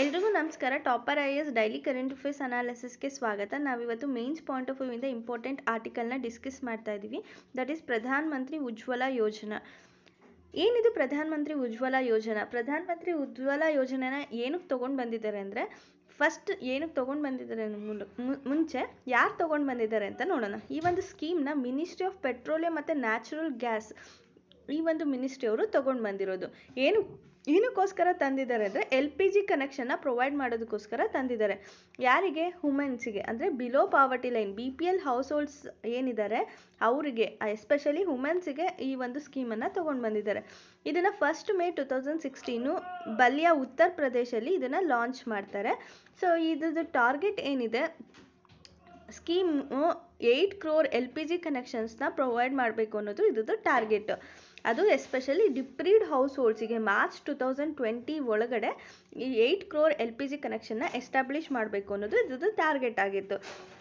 ಎಲ್ರಿಗೂ ನಮಸ್ಕಾರ Topper I S daily current affairs ಅನಾಲಿಸಿಸ್ಗೆ ಸ್ವಾಗತ ನಾವಿವತ್ತು ಮೇನ್ಸ್ ಪಾಯಿಂಟ್ ಆಫ್ ವ್ಯೂಯಿಂದ ಇಂಪಾರ್ಟೆಂಟ್ ಆರ್ಟಿಕಲ್ನ ಡಿಸ್ಕಸ್ ಮಾಡ್ತಾ ಇದ್ದೀವಿ ದಟ್ ಈಸ್ ಪ್ರಧಾನ ಮಂತ್ರಿ ಉಜ್ವಲ ಯೋಜನಾ ಏನಿದು ಪ್ರಧಾನ ಮಂತ್ರಿ ಉಜ್ವಲ ಯೋಜನಾ ಪ್ರಧಾನ ಮಂತ್ರಿ ಉಜ್ವಲ ಯೋಜನೆನ ಏನಕ್ಕೆ ತೊಗೊಂಡು ಬಂದಿದ್ದಾರೆ ಅಂದರೆ ಫಸ್ಟ್ ಏನಕ್ಕೆ ತೊಗೊಂಡು ಬಂದಿದ್ದಾರೆ ಮುಂಚೆ ಯಾರು ತೊಗೊಂಡು ಬಂದಿದ್ದಾರೆ ಅಂತ ನೋಡೋಣ ಈ ಒಂದು ಸ್ಕೀಮ್ನ ಮಿನಿಸ್ಟ್ರಿ ಆಫ್ ಪೆಟ್ರೋಲಿಯಂ ಮತ್ತು ನ್ಯಾಚುರಲ್ ಗ್ಯಾಸ್ ಈ ಒಂದು ಅವರು ತೊಗೊಂಡು ಬಂದಿರೋದು ಏನು ಏನಕ್ಕೋಸ್ಕರ ತಂದಿದ್ದಾರೆ ಅಂದರೆ ಎಲ್ ಪಿ ಜಿ ಕನೆಕ್ಷನ್ನ ಪ್ರೊವೈಡ್ ಮಾಡೋದಕ್ಕೋಸ್ಕರ ತಂದಿದ್ದಾರೆ ಯಾರಿಗೆ ವುಮೆನ್ಸಿಗೆ ಅಂದರೆ below poverty line B P L households ಏನಿದ್ದಾರೆ ಅವರಿಗೆ ಎಸ್ಪೆಷಲಿ ವುಮೆನ್ಸಿಗೆ ಈ ಒಂದು ಸ್ಕೀಮನ್ನು ತೊಗೊಂಡು ಬಂದಿದ್ದಾರೆ ಇದನ್ನು first May two thousand sixteen Ballia Uttar ಪ್ರದೇಶಲ್ಲಿ ಇದನ್ನು ಲಾಂಚ್ ಮಾಡ್ತಾರೆ ಸೊ ಇದ್ರದ್ದು ಟಾರ್ಗೆಟ್ ಏನಿದೆ scheme eight crore L P G ಕನೆಕ್ಷನ್ಸ್ನ ಪ್ರೊವೈಡ್ ಮಾಡಬೇಕು ಅನ್ನೋದು ಇದ್ರದ್ದು ಟಾರ್ಗೆಟ್ ಅದು ಎಸ್ಪೆಷಲಿ ಡಿಪ್ರೀಡ್ ಹೌಸ್ ಹೋಲ್ಡ್ಸಿಗೆ ಮಾರ್ಚ್ ಟು ತೌಸಂಡ್ ಟ್ವೆಂಟಿ ಒಳಗಡೆ ಈ eight crore L P G ಕನೆಕ್ಷನ್ನ ಎಸ್ಟಾಬ್ಲಿಷ್ ಮಾಡಬೇಕು ಅನ್ನೋದು ಇದ್ರದ್ದು ಟಾರ್ಗೆಟ್ ಆಗಿತ್ತು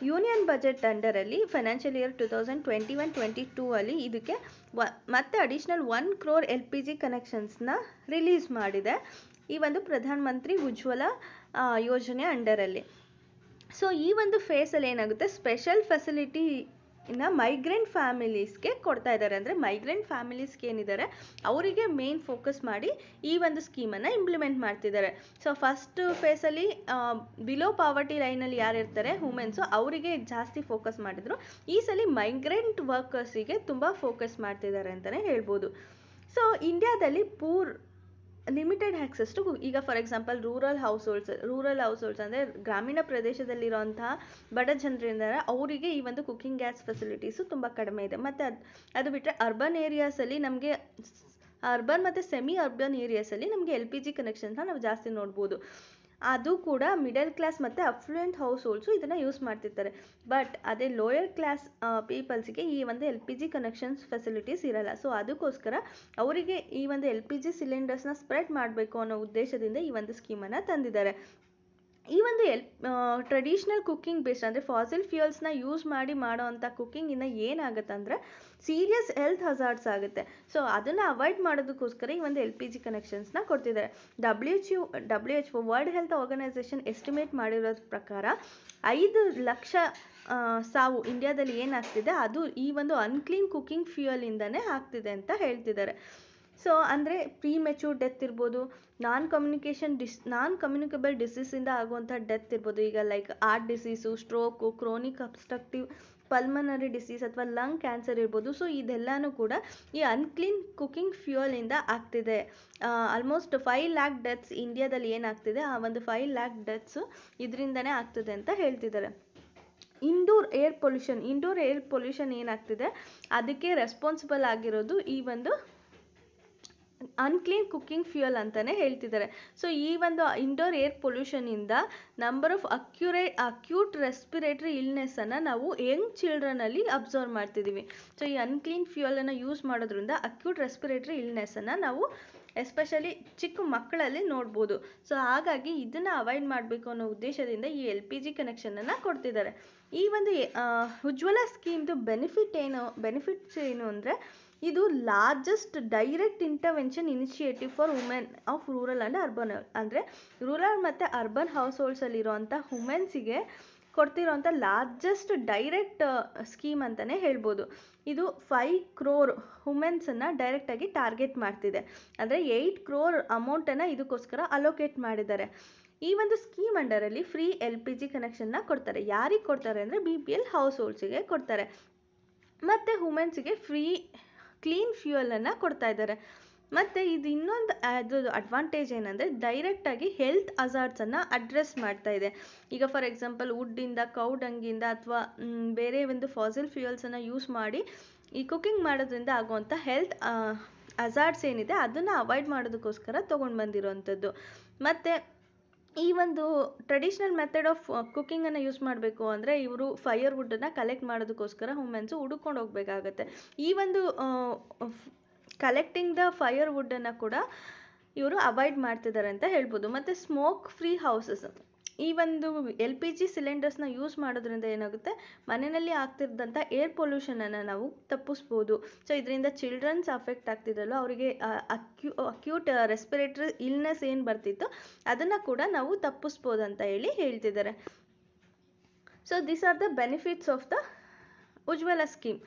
ಯೂನಿಯನ್ ಬಜೆಟ್ ಅಂಡರಲ್ಲಿ financial year two thousand twenty one twenty two ಅಲ್ಲಿ ಇದಕ್ಕೆ ವ ಮತ್ತೆ additional one crore L P G ಕನೆಕ್ಷನ್ಸ್ನ ರಿಲೀಸ್ ಮಾಡಿದೆ ಈ ಒಂದು ಪ್ರಧಾನ ಮಂತ್ರಿ ಉಜ್ವಲ ಯೋಜನೆ ಅಂಡರಲ್ಲಿ ಸೊ ಈ ಒಂದು ಫೇಸಲ್ಲಿ ಏನಾಗುತ್ತೆ ಸ್ಪೆಷಲ್ ಫೆಸಿಲಿಟಿ ಇನ್ನು ಮೈಗ್ರೆಂಟ್ ಫ್ಯಾಮಿಲೀಸ್ಗೆ ಕೊಡ್ತಾ ಇದ್ದಾರೆ ಅಂದರೆ ಮೈಗ್ರೆಂಟ್ ಫ್ಯಾಮಿಲೀಸ್ಗೆ ಏನಿದ್ದಾರೆ ಅವರಿಗೆ ಮೇನ್ ಫೋಕಸ್ ಮಾಡಿ ಈ ಒಂದು ಸ್ಕೀಮನ್ನು ಇಂಪ್ಲಿಮೆಂಟ್ ಮಾಡ್ತಿದ್ದಾರೆ ಸೊ ಫಸ್ಟ್ ಫೇಸಲ್ಲಿ ಬಿಲೋ ಪಾವರ್ಟಿ ಲೈನಲ್ಲಿ ಯಾರು ಇರ್ತಾರೆ ವುಮೆನ್ಸು ಅವರಿಗೆ ಜಾಸ್ತಿ ಫೋಕಸ್ ಮಾಡಿದ್ರು ಈ ಸಲ ಮೈಗ್ರೆಂಟ್ ವರ್ಕರ್ಸಿಗೆ ತುಂಬ ಫೋಕಸ್ ಮಾಡ್ತಿದ್ದಾರೆ ಅಂತಲೇ ಹೇಳ್ಬೋದು ಸೊ ಇಂಡಿಯಾದಲ್ಲಿ ಪೂರ್ ಲಿಮಿಟೆಡ್ ಹ್ಯಾಕ್ಸೆಸ್ ಟು ಈಗ for example rural households rural households ಅಂದರೆ ಗ್ರಾಮೀಣ ಪ್ರದೇಶದಲ್ಲಿರುವಂತಹ ಬಡ ಜನರಿಂದ ಅವರಿಗೆ ಈ ಒಂದು ಕುಕ್ಕಿಂಗ್ ಗ್ಯಾಸ್ ಫೆಸಿಲಿಟೀಸು ತುಂಬ ಕಡಿಮೆ ಇದೆ ಮತ್ತು ಅದು ಅದು ಬಿಟ್ಟರೆ ಅರ್ಬನ್ ಏರಿಯಾಸಲ್ಲಿ ನಮಗೆ ಅರ್ಬನ್ ಮತ್ತು ಸೆಮಿ ಅರ್ಬನ್ ಏರಿಯಾಸಲ್ಲಿ ನಮಗೆ ಎಲ್ ಪಿ ಜಿ ಕನೆಕ್ಷನ್ಸ್ನ ನಾವು ಜಾಸ್ತಿ ನೋಡ್ಬೋದು ಅದು ಕೂಡ ಮಿಡಲ್ ಕ್ಲಾಸ್ ಮತ್ತು ಅಫ್ಲುಯೆಂಟ್ ಹೌಸ್ ಹೋಲ್ಡ್ಸು ಇದನ್ನು ಯೂಸ್ ಮಾಡ್ತಿರ್ತಾರೆ ಬಟ್ ಅದೇ ಲೋಯರ್ ಕ್ಲಾಸ್ ಪೀಪಲ್ಸಿಗೆ ಈ ಒಂದು L P G connections facilities ಇರಲ್ಲ ಸೊ ಅದಕ್ಕೋಸ್ಕರ ಅವರಿಗೆ ಈ ಒಂದು ಎಲ್ ಪಿ ಜಿ ಸಿಲಿಂಡರ್ಸ್ನ ಸ್ಪ್ರೆಡ್ ಮಾಡಬೇಕು ಅನ್ನೋ ಉದ್ದೇಶದಿಂದ ಈ ಒಂದು ಸ್ಕೀಮನ್ನು ತಂದಿದ್ದಾರೆ ಈ ಒಂದು ಎಲ್ ಟ್ರೆಡಿಷ್ನಲ್ ಕುಕ್ಕಿಂಗ್ ಬೇಸ್ಡ್ ಅಂದರೆ ಫಾಸಿಲ್ ಫ್ಯೂಯಲ್ಸ್ನ ಯೂಸ್ ಮಾಡಿ ಮಾಡೋವಂಥ ಕುಕ್ಕಿಂಗಿಂದ ಏನಾಗುತ್ತೆ ಅಂದರೆ ಸೀರಿಯಸ್ ಹೆಲ್ತ್ ಹಜಾರ್ಡ್ಸ್ ಆಗುತ್ತೆ ಸೊ ಅದನ್ನು ಅವಾಯ್ಡ್ ಮಾಡೋದಕ್ಕೋಸ್ಕರ ಈ ಒಂದು ಎಲ್ ಪಿ ಜಿ ಕನೆಕ್ಷನ್ಸ್ನ ಕೊಡ್ತಿದ್ದಾರೆ W H U W H O world health organisation estimate ಮಾಡಿರೋ ಪ್ರಕಾರ ಐದು ಲಕ್ಷ ಸಾವು ಇಂಡಿಯಾದಲ್ಲಿ ಏನಾಗ್ತಿದೆ ಅದು ಈ ಒಂದು ಅನ್ಕ್ಲೀನ್ ಕುಕ್ಕಿಂಗ್ ಫ್ಯೂಯಲ್ ಇಂದನೇ ಆಗ್ತಿದೆ ಅಂತ ಹೇಳ್ತಿದ್ದಾರೆ ಸೊ ಅಂದರೆ ಪ್ರೀ ಮೆಚೂರ್ ಡೆತ್ ಇರ್ಬೋದು ನಾನ್ ಕಮ್ಯುನಿಕೇಶನ್ ಡಿಸ್ ನಾನ್ ಕಮ್ಯುನಿಕೇಬಲ್ ಡಿಸೀಸಿಂದ ಆಗುವಂಥ ಡೆತ್ ಇರ್ಬೋದು ಈಗ like heart disease stroke chronic obstructive pulmonary disease ಅಥವಾ ಲಂಗ್ ಕ್ಯಾನ್ಸರ್ ಇರ್ಬೋದು ಸೊ ಇದೆಲ್ಲನೂ ಕೂಡ ಈ ಅನ್ಕ್ಲೀನ್ ಕುಕ್ಕಿಂಗ್ ಫ್ಯೂಯಲಿಂದ ಆಗ್ತಿದೆ ಆಲ್ಮೋಸ್ಟ್ ಫೈವ್ ಲ್ಯಾಕ್ ಡೆತ್ಸ್ ಇಂಡಿಯಾದಲ್ಲಿ ಏನಾಗ್ತಿದೆ ಆ ಒಂದು ಫೈವ್ ಲ್ಯಾಕ್ ಡೆತ್ಸು ಇದರಿಂದನೇ ಆಗ್ತಿದೆ ಅಂತ ಹೇಳ್ತಿದ್ದಾರೆ indoor air pollution indoor air pollution ಏನಾಗ್ತಿದೆ ಅದಕ್ಕೆ ರೆಸ್ಪಾನ್ಸಿಬಲ್ ಆಗಿರೋದು ಈ ಒಂದು ಅನ್ಕ್ಲೀನ್ ಕುಕ್ಕಿಂಗ್ ಫ್ಯೂಯಲ್ ಅಂತಲೇ ಹೇಳ್ತಿದ್ದಾರೆ ಸೊ ಈ ಒಂದು ಇಂಡೋರ್ ಏರ್ ಪೊಲ್ಯೂಷನಿಂದ ನಂಬರ್ ಆಫ್ ಅಕ್ಯುರೇ ಅಕ್ಯೂಟ್ ರೆಸ್ಪಿರೇಟ್ರಿ ಇಲ್ನೆಸ್ಸನ್ನು ನಾವು ಯಂಗ್ ಚಿಲ್ಡ್ರನಲ್ಲಿ ಅಬ್ಸರ್ವ್ ಮಾಡ್ತಿದ್ದೀವಿ ಸೊ ಈ ಅನ್ಕ್ಲೀನ್ ಫ್ಯೂಯಲನ್ನು ಯೂಸ್ ಮಾಡೋದ್ರಿಂದ ಅಕ್ಯೂಟ್ ರೆಸ್ಪಿರೇಟ್ರಿ ಇಲ್ನೆಸ್ಸನ್ನು ನಾವು ಎಸ್ಪೆಷಲಿ ಚಿಕ್ಕ ಮಕ್ಕಳಲ್ಲಿ ನೋಡ್ಬೋದು ಸೊ ಹಾಗಾಗಿ ಇದನ್ನು ಅವಾಯ್ಡ್ ಮಾಡಬೇಕು ಅನ್ನೋ ಉದ್ದೇಶದಿಂದ ಈ ಎಲ್ ಪಿ ಜಿ ಕನೆಕ್ಷನನ್ನು ಕೊಡ್ತಿದ್ದಾರೆ ಈ ಒಂದು ಉಜ್ವಲ ಸ್ಕೀಮ್ದು ಬೆನಿಫಿಟ್ ಏನು ಬೆನಿಫಿಟ್ಸ್ ಏನು ಅಂದರೆ ಇದು largest direct intervention initiative for women of rural and urban ಅಂದರೆ ರೂರಲ್ ಮತ್ತು ಅರ್ಬನ್ ಹೌಸ್ ಹೋಲ್ಡ್ಸಲ್ಲಿರೋಂಥ ವುಮೆನ್ಸಿಗೆ ಕೊಡ್ತಿರೋಂಥ ಲಾರ್ಜೆಸ್ಟ್ ಡೈರೆಕ್ಟ್ ಸ್ಕೀಮ್ ಅಂತಲೇ ಹೇಳ್ಬೋದು ಇದು ಫೈ ಕ್ರೋರ್ ವುಮೆನ್ಸನ್ನು ಡೈರೆಕ್ಟಾಗಿ ಟಾರ್ಗೆಟ್ ಮಾಡ್ತಿದೆ ಅಂದರೆ ಏಯ್ಟ್ ಕ್ರೋರ್ ಅಮೌಂಟನ್ನು ಇದಕ್ಕೋಸ್ಕರ ಅಲೋಕೇಟ್ ಮಾಡಿದ್ದಾರೆ ಈ ಒಂದು ಸ್ಕೀಮ್ ಅಂಡರಲ್ಲಿ ಫ್ರೀ ಎಲ್ ಪಿ ಜಿ ಕನೆಕ್ಷನ್ನ ಕೊಡ್ತಾರೆ ಯಾರಿಗೆ ಕೊಡ್ತಾರೆ ಅಂದರೆ ಬಿ ಪಿ ಎಲ್ ಹೌಸ್ ಹೋಲ್ಡ್ಸಿಗೆ ಕೊಡ್ತಾರೆ ಮತ್ತು ವುಮೆನ್ಸಿಗೆ ಫ್ರೀ ಕ್ಲೀನ್ ಫ್ಯೂಯಲನ್ನು ಕೊಡ್ತಾ ಇದ್ದಾರೆ ಮತ್ತು ಇದು ಇನ್ನೊಂದು ಅದ್ರದ್ದು ಅಡ್ವಾಂಟೇಜ್ ಏನಂದರೆ ಡೈರೆಕ್ಟಾಗಿ ಹೆಲ್ತ್ ಅಜಾರ್ಡ್ಸನ್ನು ಅಡ್ರೆಸ್ ಮಾಡ್ತಾ ಇದೆ ಈಗ ಫಾರ್ ಎಕ್ಸಾಂಪಲ್ ವುಡ್ಡಿಂದ ಕೌಡಂಗಿಯಿಂದ ಅಥವಾ ಬೇರೆ ಒಂದು ಫಾಸಿಲ್ ಫ್ಯೂಯಲ್ಸನ್ನು ಯೂಸ್ ಮಾಡಿ ಈ ಕುಕ್ಕಿಂಗ್ ಮಾಡೋದ್ರಿಂದ ಆಗುವಂಥ ಹೆಲ್ತ್ ಅಜಾರ್ಡ್ಸ್ ಏನಿದೆ ಅದನ್ನು ಅವಾಯ್ಡ್ ಮಾಡೋದಕ್ಕೋಸ್ಕರ ತೊಗೊಂಡು ಬಂದಿರೋವಂಥದ್ದು ಮತ್ತು ಈ ಒಂದು ಟ್ರೆಡಿಷ್ನಲ್ ಮೆಥಡ್ ಆಫ್ ಕುಕ್ಕಿಂಗನ್ನು ಯೂಸ್ ಮಾಡಬೇಕು ಅಂದರೆ ಇವರು ಫೈಯರ್ವುಡ್ಡನ್ನು ಕಲೆಕ್ಟ್ ಮಾಡೋದಕ್ಕೋಸ್ಕರ ಹುಮೆನ್ಸು ಹುಡುಕೊಂಡು ಹೋಗಬೇಕಾಗತ್ತೆ ಈ ಒಂದು ಕಲೆಕ್ಟಿಂಗ್ ದ ಫೈಯರ್ವುಡ್ಡನ್ನು ಕೂಡ ಇವರು ಅವಾಯ್ಡ್ ಮಾಡ್ತಿದ್ದಾರೆ ಅಂತ ಹೇಳ್ಬೋದು ಮತ್ತು ಸ್ಮೋಕ್ ಫ್ರೀ ಹೌಸಸ್ ಈ ಒಂದು ಎಲ್ ಪಿ ಜಿ ಸಿಲಿಂಡರ್ಸ್ನ ಯೂಸ್ ಮಾಡೋದ್ರಿಂದ ಏನಾಗುತ್ತೆ ಮನೆಯಲ್ಲಿ ಆಗ್ತಿದ್ದಂಥ ಏರ್ ಪೊಲ್ಯೂಷನನ್ನು ನಾವು ತಪ್ಪಿಸ್ಬೋದು ಸೊ ಇದರಿಂದ ಚಿಲ್ಡ್ರನ್ಸ್ ಅಫೆಕ್ಟ್ ಆಗ್ತಿದ್ರಲ್ಲ ಅವರಿಗೆ ಅಕ್ಯೂ ಅಕ್ಯೂಟ್ ರೆಸ್ಪಿರೇಟ್ರಿ ಇಲ್ನೆಸ್ ಏನು ಬರ್ತಿತ್ತು ಅದನ್ನು ಕೂಡ ನಾವು ತಪ್ಪಿಸ್ಬೋದು ಅಂತ ಹೇಳಿ ಹೇಳ್ತಿದ್ದಾರೆ so these are the benefits of the Ujjwala scheme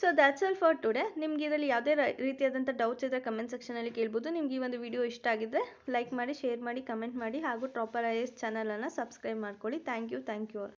so that's all for today ನಿಮ್ಗೆ ಇದರಲ್ಲಿ ಯಾವುದೇ ರೀತಿಯಾದಂಥ ಡೌಟ್ಸ್ ಇದ್ದರೆ ಕಮೆಂಟ್ ಸೆಕ್ಷನಲ್ಲಿ ಕೇಳ್ಬೋದು ನಿಮ್ಗೆ ಈ ಒಂದು ವಿಡಿಯೋ ಇಷ್ಟ ಆಗಿದ್ದರೆ ಲೈಕ್ ಮಾಡಿ ಶೇರ್ ಮಾಡಿ ಕಮೆಂಟ್ ಮಾಡಿ ಹಾಗೂ ಟ್ರಾಪರ್ ಐ ಎಸ್ ಚಾನಲನ್ನು ಸಬ್ಸ್ಕ್ರೈಬ್ ಮಾಡ್ಕೊಳ್ಳಿ thank you thank you all